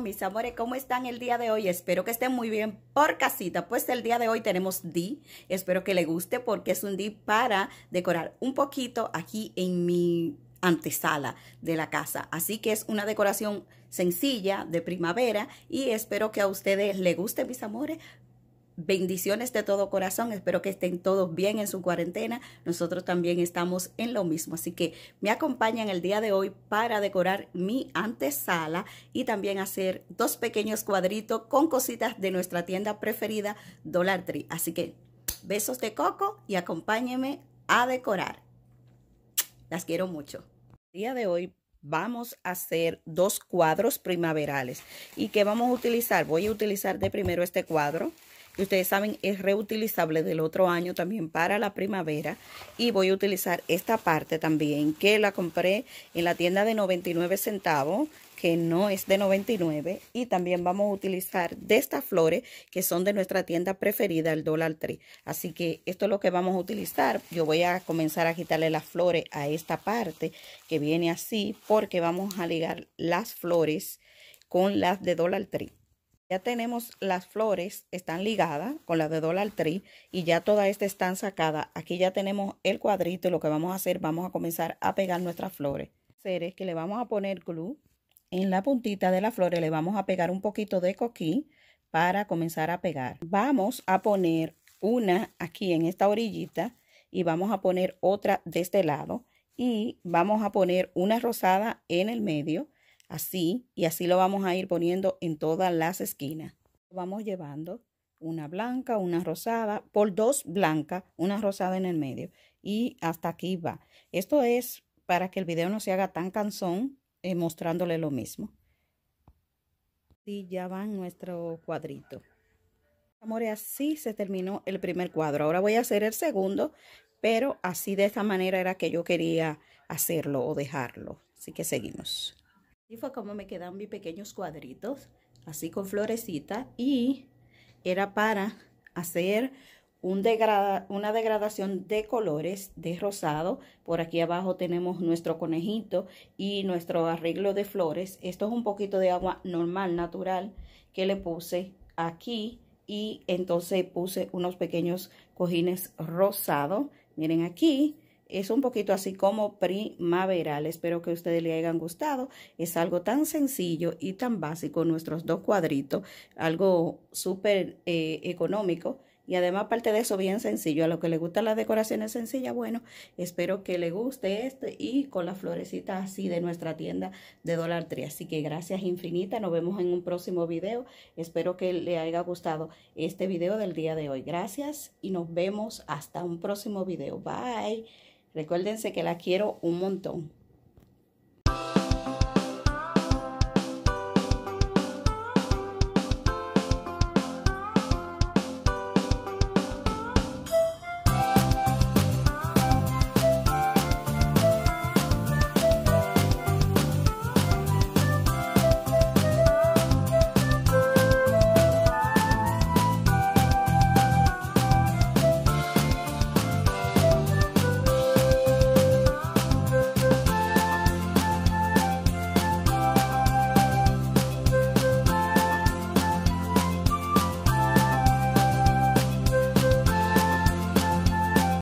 mis amores, ¿cómo están el día de hoy? Espero que estén muy bien por casita, pues el día de hoy tenemos di espero que les guste porque es un D para decorar un poquito aquí en mi antesala de la casa. Así que es una decoración sencilla de primavera y espero que a ustedes les guste mis amores. Bendiciones de todo corazón, espero que estén todos bien en su cuarentena. Nosotros también estamos en lo mismo, así que me acompañan el día de hoy para decorar mi antesala y también hacer dos pequeños cuadritos con cositas de nuestra tienda preferida, Dollar Tree. Así que besos de coco y acompáñenme a decorar. Las quiero mucho. El día de hoy vamos a hacer dos cuadros primaverales y qué vamos a utilizar. Voy a utilizar de primero este cuadro ustedes saben es reutilizable del otro año también para la primavera y voy a utilizar esta parte también que la compré en la tienda de 99 centavos que no es de 99 y también vamos a utilizar de estas flores que son de nuestra tienda preferida el Dollar Tree así que esto es lo que vamos a utilizar yo voy a comenzar a quitarle las flores a esta parte que viene así porque vamos a ligar las flores con las de Dollar Tree ya tenemos las flores, están ligadas con la de Dollar Tree y ya toda estas están sacadas. Aquí ya tenemos el cuadrito y lo que vamos a hacer, vamos a comenzar a pegar nuestras flores. Hacer es que le vamos a poner glue en la puntita de las flores, le vamos a pegar un poquito de coquí para comenzar a pegar. Vamos a poner una aquí en esta orillita y vamos a poner otra de este lado y vamos a poner una rosada en el medio Así, y así lo vamos a ir poniendo en todas las esquinas. Vamos llevando una blanca, una rosada, por dos blancas, una rosada en el medio. Y hasta aquí va. Esto es para que el video no se haga tan cansón eh, mostrándole lo mismo. Y ya va nuestro cuadrito. Amores, así se terminó el primer cuadro. Ahora voy a hacer el segundo, pero así de esta manera era que yo quería hacerlo o dejarlo. Así que seguimos. Y fue como me quedan mis pequeños cuadritos, así con florecita. Y era para hacer un una degradación de colores de rosado. Por aquí abajo tenemos nuestro conejito y nuestro arreglo de flores. Esto es un poquito de agua normal, natural, que le puse aquí. Y entonces puse unos pequeños cojines rosados. Miren aquí es un poquito así como primaveral. Espero que a ustedes le hayan gustado. Es algo tan sencillo y tan básico, nuestros dos cuadritos, algo súper eh, económico. Y además, aparte de eso, bien sencillo. A los que le gustan las decoraciones sencillas, bueno, espero que le guste este y con las florecitas así de nuestra tienda de Dollar Tree. Así que gracias infinita. Nos vemos en un próximo video. Espero que le haya gustado este video del día de hoy. Gracias y nos vemos hasta un próximo video. Bye. Recuérdense que la quiero un montón.